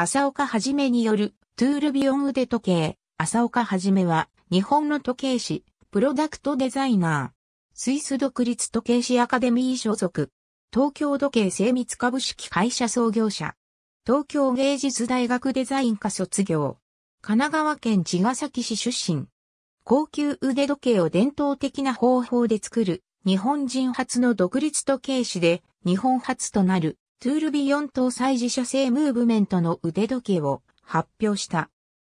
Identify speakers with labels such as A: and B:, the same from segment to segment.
A: 朝岡はじめによる、トゥールビオン腕時計。浅岡はじめは、日本の時計師、プロダクトデザイナー。スイス独立時計師アカデミー所属。東京時計精密株式会社創業者。東京芸術大学デザイン科卒業。神奈川県茅ヶ崎市出身。高級腕時計を伝統的な方法で作る、日本人初の独立時計師で、日本初となるトゥールビヨン搭載自社製ムーブメントの腕時計を発表した。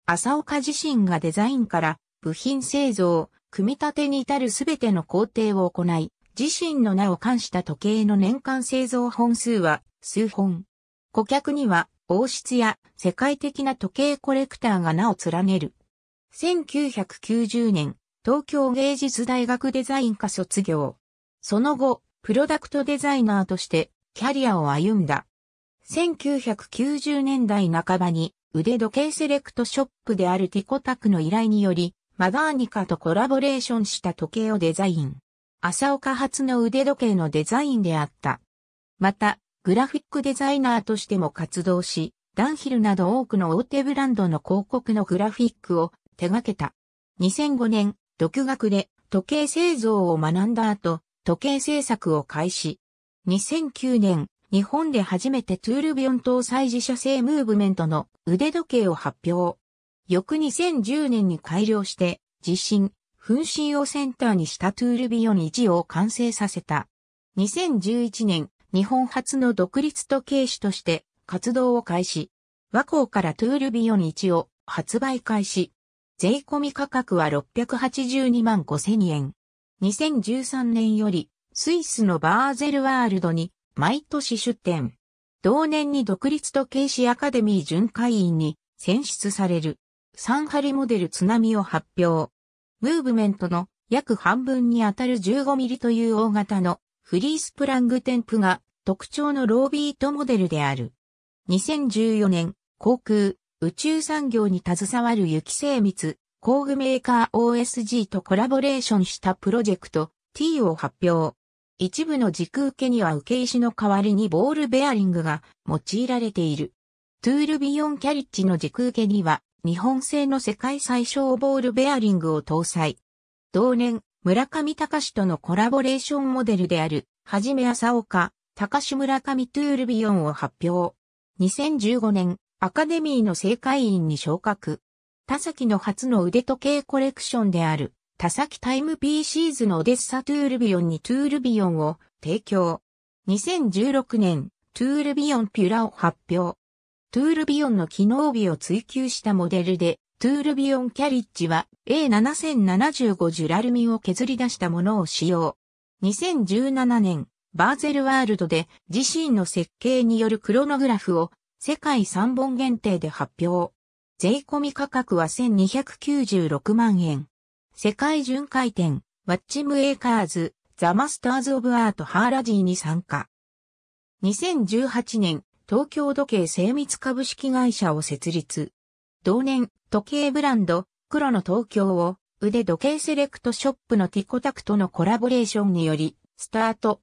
A: 朝岡自身がデザインから部品製造、組み立てに至るすべての工程を行い、自身の名を冠した時計の年間製造本数は数本。顧客には王室や世界的な時計コレクターが名を連ねる。1990年、東京芸術大学デザイン科卒業。その後、プロダクトデザイナーとしてキャリアを歩んだ。1990年代半ばに腕時計セレクトショップであるティコタクの依頼により、マガーニカとコラボレーションした時計をデザイン。朝岡発の腕時計のデザインであった。また、グラフィックデザイナーとしても活動し、ダンヒルなど多くの大手ブランドの広告のグラフィックを手掛けた。2005年、独学で時計製造を学んだ後、時計製作を開始。2009年、日本で初めてトゥールビョン搭載自社製ムーブメントの腕時計を発表。翌2010年に改良して、地震、噴震をセンターにしたトゥールビヨン1を完成させた。2011年、日本初の独立時計師として活動を開始。和光からトゥールビヨン1を発売開始。税込み価格は682万5千円。2013年よりスイスのバーゼルワールドに毎年出展。同年に独立時計師アカデミー巡回員に選出される。サンハリモデル津波を発表。ムーブメントの約半分にあたる15ミリという大型のフリースプラングテンプが特徴のロービートモデルである。2014年、航空、宇宙産業に携わる雪精密、工具メーカー OSG とコラボレーションしたプロジェクト T を発表。一部の軸受けには受け石の代わりにボールベアリングが用いられている。トゥールビヨンキャリッジの軸受けには日本製の世界最小ボールベアリングを搭載。同年、村上隆とのコラボレーションモデルである、はじめ朝岡、隆村上トゥールビヨンを発表。2015年、アカデミーの正会員に昇格。田崎の初の腕時計コレクションである、他崎タイム PCs のオデッサトゥールビオンにトゥールビオンを提供。2016年、トゥールビオンピュラを発表。トゥールビオンの機能美を追求したモデルで、トゥールビオンキャリッジは A7075 ジュラルミンを削り出したものを使用。2017年、バーゼルワールドで自身の設計によるクロノグラフを世界3本限定で発表。税込み価格は1296万円。世界巡回展、ワッチエーカーズ、ザ・マスターズ・オブ・アート・ハーラジーに参加。2018年、東京時計精密株式会社を設立。同年、時計ブランド、黒の東京を、腕時計セレクトショップのティコタクとのコラボレーションにより、スタート。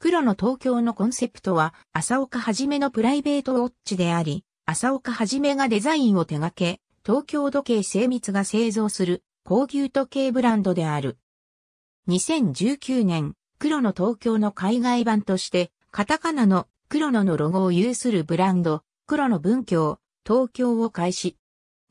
A: 黒の東京のコンセプトは、浅岡はじめのプライベートウォッチであり、浅岡はじめがデザインを手掛け、東京時計精密が製造する高級時計ブランドである。2019年、黒の東京の海外版として、カタカナの黒野のロゴを有するブランド、黒の文京、東京を開始。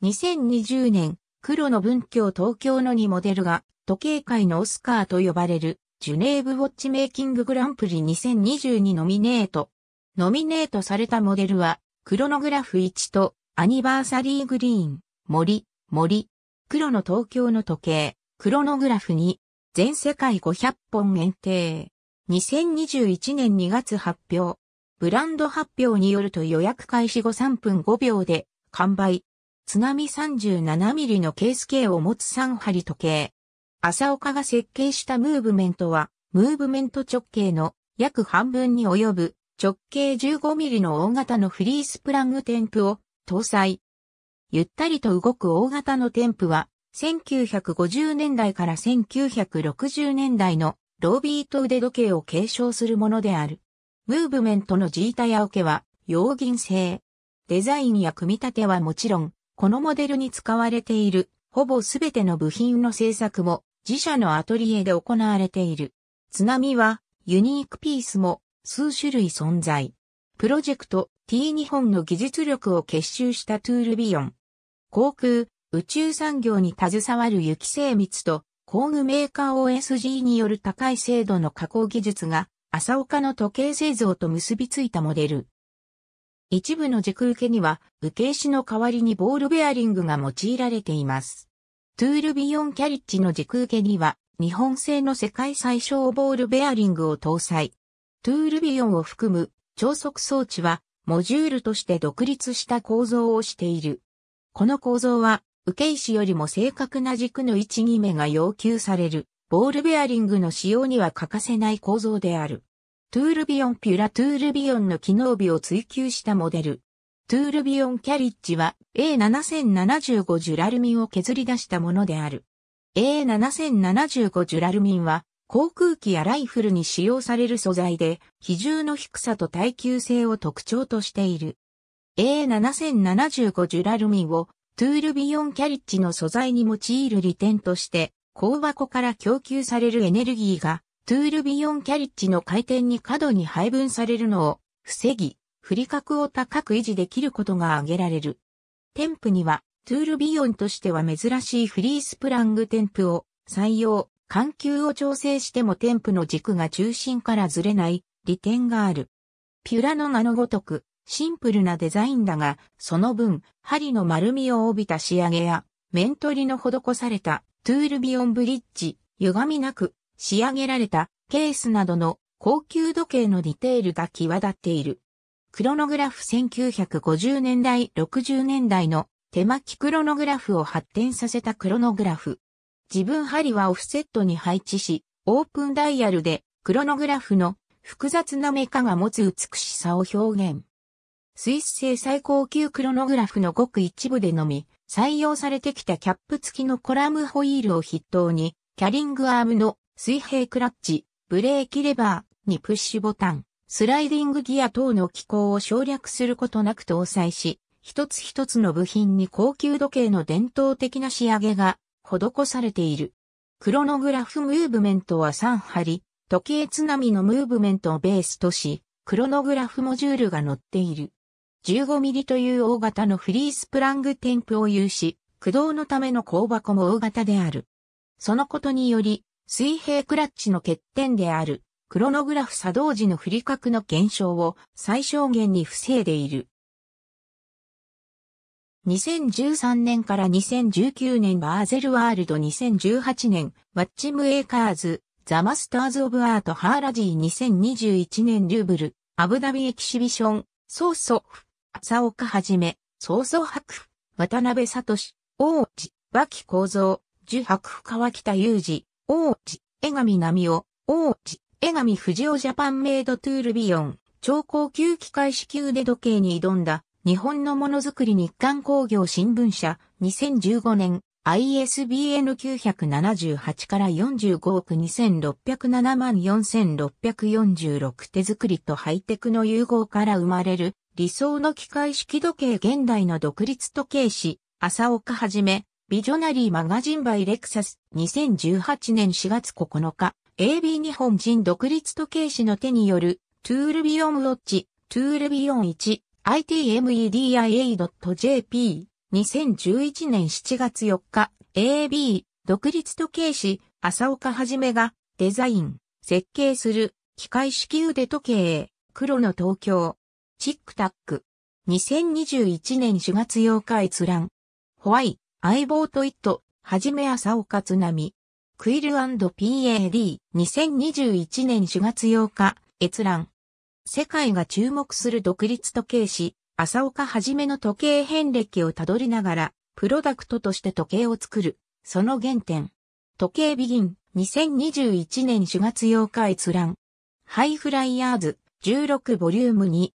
A: 2020年、黒の文京東京の2モデルが、時計界のオスカーと呼ばれる、ジュネーブウォッチメイキンググランプリ2020にノミネート。ノミネートされたモデルは、クロノグラフ1と、アニバーサリーグリーン、森、森、黒の東京の時計、クロノグラフに、全世界500本限定。2021年2月発表。ブランド発表によると予約開始後3分5秒で完売。津波3 7ミリのケース系を持つ3針時計。朝岡が設計したムーブメントは、ムーブメント直径の約半分に及ぶ直径1 5ミリの大型のフリースプラグテンプを搭載。ゆったりと動く大型のテンプは、1950年代から1960年代のロービート腕時計を継承するものである。ムーブメントのジータやオケは、洋銀製。デザインや組み立てはもちろん、このモデルに使われている、ほぼすべての部品の製作も、自社のアトリエで行われている。津波は、ユニークピースも、数種類存在。プロジェクト T 日本の技術力を結集したトゥールビヨン。航空、宇宙産業に携わる雪精密と工具メーカー OSG による高い精度の加工技術が朝岡の時計製造と結びついたモデル。一部の軸受けには、受け石の代わりにボールベアリングが用いられています。トゥールビヨンキャリッジの軸受けには、日本製の世界最小ボールベアリングを搭載。トゥールビヨンを含む超速装置は、モジュールとして独立した構造をしている。この構造は、受け石よりも正確な軸の位置決めが要求される、ボールベアリングの使用には欠かせない構造である。トゥールビヨンピュラトゥールビヨンの機能美を追求したモデル。トゥールビヨンキャリッジは A7075 ジュラルミンを削り出したものである。A7075 ジュラルミンは航空機やライフルに使用される素材で比重の低さと耐久性を特徴としている。A7075 ジュラルミンをトゥールビヨンキャリッジの素材に用いる利点として、高箱から供給されるエネルギーが、トゥールビヨンキャリッジの回転に過度に配分されるのを防ぎ、振り角を高く維持できることが挙げられる。テンプには、トゥールビヨンとしては珍しいフリースプラングテンプを採用、緩急を調整してもテンプの軸が中心からずれない利点がある。ピュラノガのごとく、シンプルなデザインだが、その分、針の丸みを帯びた仕上げや、面取りの施されたトゥールビオンブリッジ、歪みなく仕上げられたケースなどの高級時計のディテールが際立っている。クロノグラフ1950年代60年代の手巻きクロノグラフを発展させたクロノグラフ。自分針はオフセットに配置し、オープンダイヤルでクロノグラフの複雑なメカが持つ美しさを表現。スイス製最高級クロノグラフのごく一部でのみ、採用されてきたキャップ付きのコラムホイールを筆頭に、キャリングアームの水平クラッチ、ブレーキレバーにプッシュボタン、スライディングギア等の機構を省略することなく搭載し、一つ一つの部品に高級時計の伝統的な仕上げが施されている。クロノグラフムーブメントは3針、時計津波のムーブメントをベースとし、クロノグラフモジュールが載っている。15ミリという大型のフリースプラングテンプを有し、駆動のための鋼箱も大型である。そのことにより、水平クラッチの欠点である、クロノグラフ作動時の振り角の減少を最小限に防いでいる。2013年から2019年バーゼルワールド2018年、ワッチムエーカーズ、ザ・マスターズ・オブ・アート・ハーラジー2021年ルーブル、アブダビエキシビション、ソーソフ、朝岡はじめ、曹操白、渡辺聡、王子、脇構造、樹白川北雄二、王子、江上波夫、王子、江上藤夫ジャパンメイドトゥールビヨン、超高級機械式腕時計に挑んだ、日本のものづくり日刊工業新聞社、2015年、ISBN 978から45億2607万4646手作りとハイテクの融合から生まれる理想の機械式時計現代の独立時計師、朝岡はじめ、ビジョナリーマガジンバイレクサス2018年4月9日、AB 日本人独立時計師の手による、トゥールビオンウォッチ、トゥールビオン1、itmedia.jp、2011年7月4日、AB、独立時計師、朝岡はじめが、デザイン、設計する、機械式腕時計、黒の東京、チックタック。2021年4月8日閲覧。ホワイ、相棒とイット、はじめ朝岡津波。クイル &PAD。2021年4月8日閲覧。世界が注目する独立時計師、朝岡はじめの時計変歴をたどりながら、プロダクトとして時計を作る。その原点。時計ビギン。2021年4月8日閲覧。ハイフライヤーズ。16ボリューム2。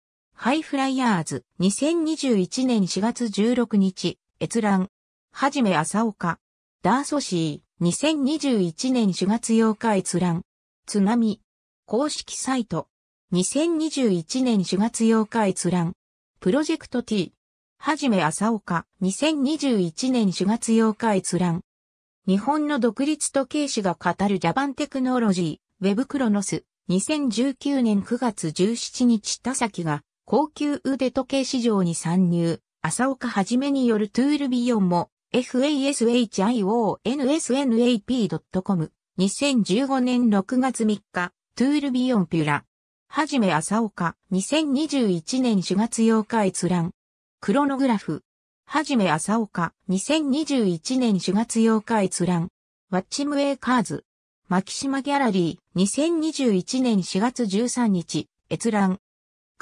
A: ハイフライヤーズ、2021年4月16日、閲覧。はじめ朝岡。ダーソシー、2021年4月8日閲覧。津波。公式サイト。2021年4月8日閲覧。プロジェクト T。はじめ朝岡。2021年4月8日閲覧。日本の独立時計師が語るジャパンテクノロジー、ウェブクロノス。2019年9月17日田崎が高級腕時計市場に参入、朝岡はじめによるトゥールビヨンも fashionsnap.com 2015年6月3日、トゥールビヨンピュラ。はじめ朝岡2021年4月8日閲覧。クロノグラフ。はじめ朝岡2021年4月8日閲覧。ワッチムエーカーズ。マキシマギャラリー2021年4月13日閲覧。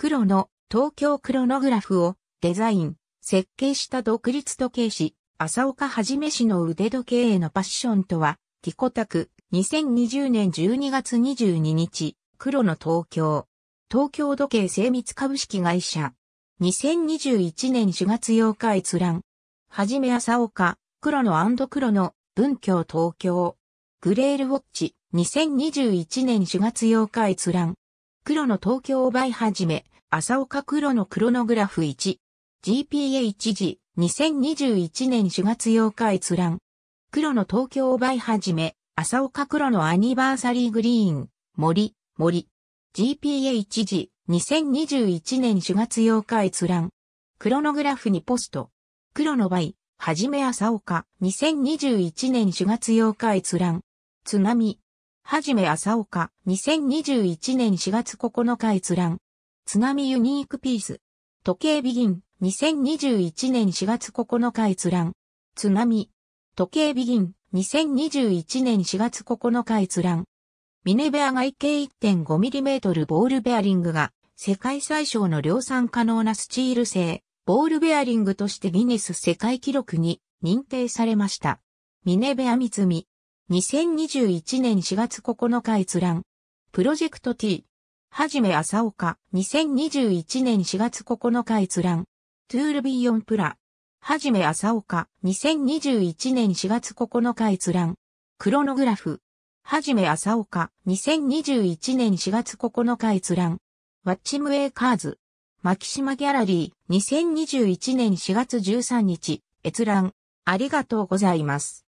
A: 黒の東京クロノグラフをデザイン、設計した独立時計師、浅岡はじめ氏の腕時計へのパッションとは、ティコタク、2020年12月22日、黒の東京、東京時計精密株式会社、2021年4月8日閲覧、はじめ浅岡、黒の黒の、文京東京、グレールウォッチ、2021年4月8日閲覧。黒の東京を倍はじめ、朝岡黒のクロノグラフ1 g p a 一時2021年4月8日閲覧。黒の東京を倍はじめ、朝岡黒のアニバーサリーグリーン、森、森。g p a 一時2021年4月8日閲覧。クロノグラフにポスト。黒の倍、はじめ朝岡、2021年4月8日閲覧。津波、はじめ朝岡、2021年4月9日閲覧。津波ユニークピース。時計ビギン、2021年4月9日閲覧。津波。時計ビギン、2021年4月9日閲覧。ミネベア外径 1.5mm ボールベアリングが世界最小の量産可能なスチール製ボールベアリングとしてギネス世界記録に認定されました。ミネベア三つみ2021年4月9日閲覧。プロジェクト T。はじめ朝岡。2021年4月9日閲覧。トゥールビーヨンプラ。はじめ朝岡。2021年4月9日閲覧。クロノグラフ。はじめ朝岡。2021年4月9日閲覧。ワッチムエイカーズ。マキシマギャラリー。2021年4月13日。閲覧。ありがとうございます。